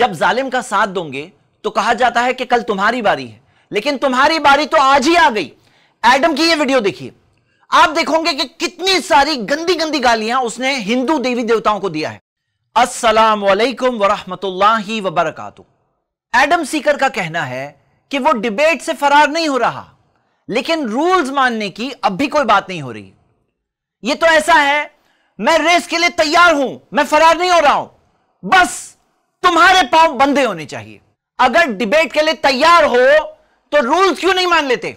जब जालिम का साथ दोगे तो कहा जाता है कि कल तुम्हारी बारी है लेकिन तुम्हारी बारी तो आज ही आ गई एडम की ये वीडियो देखिए आप देखोगे कि कितनी सारी गंदी गंदी गालियां उसने हिंदू देवी देवताओं को दिया है अस्सलाम वालेकुम वरहमतुल्लाहि वबरकातु एडम सीकर का कहना है कि वो डिबेट से फरार नहीं हो रहा लेकिन रूल्स मानने की अब भी कोई बात नहीं हो रही ये तो ऐसा है मैं रेस के लिए तैयार हूं मैं फरार नहीं हो रहा हूं बस तुम्हारे पांव बंधे होने चाहिए अगर डिबेट के लिए तैयार हो तो रूल्स क्यों नहीं मान लेते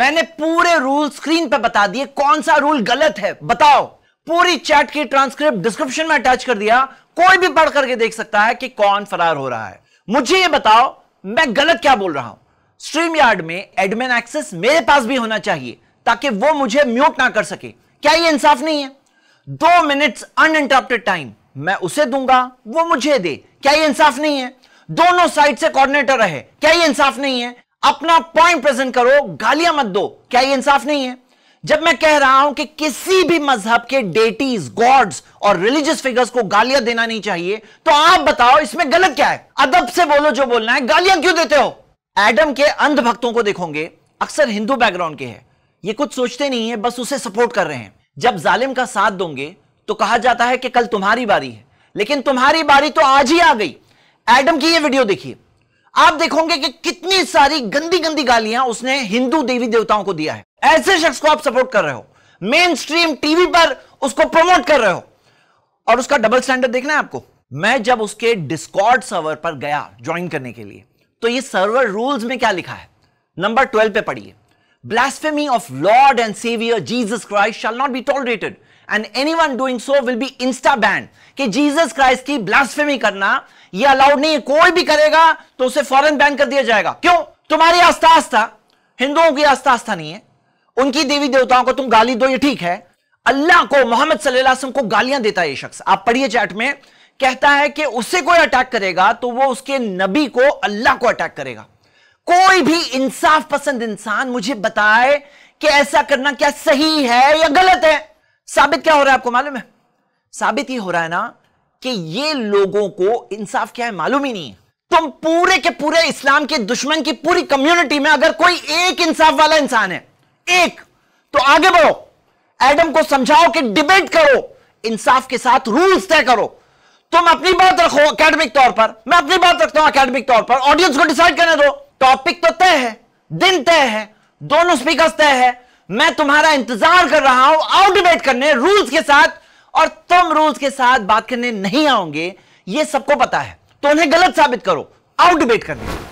मैंने पूरे रूल स्क्रीन पर बता दिए कौन सा रूल गलत है बताओ पूरी चैट की ट्रांसक्रिप्ट डिस्क्रिप्शन में अटैच कर दिया कोई भी पढ़ करके देख सकता है कि कौन फरार हो रहा है मुझे ये बताओ मैं गलत क्या बोल रहा हूं स्ट्रीम यार्ड में एडमिन एक्सेस मेरे पास भी होना चाहिए ताकि वो मुझे म्यूट ना कर सके क्या ये इंसाफ नहीं है दो मिनट्स अनइंटरप्टेड टाइम मैं उसे दूंगा वो मुझे दे क्या ये इंसाफ नहीं है दोनों साइड से कोऑर्डिनेटर रहे क्या ये इंसाफ नहीं है अपना पॉइंट प्रेजेंट करो गालियां मत दो क्या ये इंसाफ नहीं है जब मैं कह रहा हूं कि किसी भी मजहब के डेटीज गॉड्स और रिलीजियस फिगर्स को गालियां देना नहीं चाहिए तो आप बताओ इसमें गलत क्या है अदब से बोलो जो बोलना है गालियां क्यों देते हो एडम के अंध भक्तों को देखोगे अक्सर हिंदू बैकग्राउंड के हैं ये कुछ सोचते नहीं है बस उसे सपोर्ट कर रहे हैं जब जालिम का साथ दोगे तो कहा जाता है कि कल तुम्हारी बारी है लेकिन तुम्हारी बारी तो आज ही आ गई एडम की ये वीडियो देखिए आप देखोगे कि कितनी सारी गंदी गंदी गालियां उसने हिंदू देवी देवताओं को दिया है ऐसे शख्स को आप सपोर्ट कर रहे हो मेन स्ट्रीम टीवी पर उसको प्रमोट कर रहे हो और उसका डबल स्टैंडर्ड देखना है आपको मैं जब उसके डिस्कॉर्ड सर्वर पर गया ज्वाइन करने के लिए तो ये सर्वर रूल्स में क्या लिखा है नंबर ट्वेल्व पे पढ़िए blasphemy of Lord and Savior Jesus Christ shall not be tolerated. And anyone doing so will be insta banned. कि जीसस क्राइस्ट की ब्लास्फेमी करना ये अलाउड नहीं है कोई भी करेगा तो उसे फॉरन बैन कर दिया जाएगा क्यों तुम्हारी आस्था आस्था हिंदुओं की आस्था आस्था नहीं है उनकी देवी देवताओं को तुम गाली दो ये ठीक है अल्लाह को मोहम्मद सल्लल्लाहु को गालियां देता है ये शख्स आप पढ़िए चैट में कहता है कि उसे कोई अटैक करेगा तो वो उसके नबी को अल्लाह को अटैक करेगा कोई भी इंसाफ पसंद इंसान मुझे बताए कि ऐसा करना क्या सही है या गलत है साबित क्या हो रहा है आपको मालूम है साबित ये हो रहा है ना कि ये लोगों को इंसाफ क्या है मालूम ही नहीं है तुम पूरे के पूरे इस्लाम के दुश्मन की पूरी कम्युनिटी में अगर कोई एक इंसाफ वाला इंसान है एक तो आगे बढ़ो एडम को समझाओ कि डिबेट करो इंसाफ के साथ रूल्स तय करो तुम अपनी बात रखो एकेडमिक तौर पर मैं अपनी बात रखता हूं एकेडमिक तौर पर ऑडियंस को डिसाइड करने दो टॉपिक तो तय है दिन तय है दोनों स्पीकर तय है मैं तुम्हारा इंतजार कर रहा हूं डिबेट करने रूल्स के साथ और तुम रूल्स के साथ बात करने नहीं आओगे ये सबको पता है तो उन्हें गलत साबित करो डिबेट करने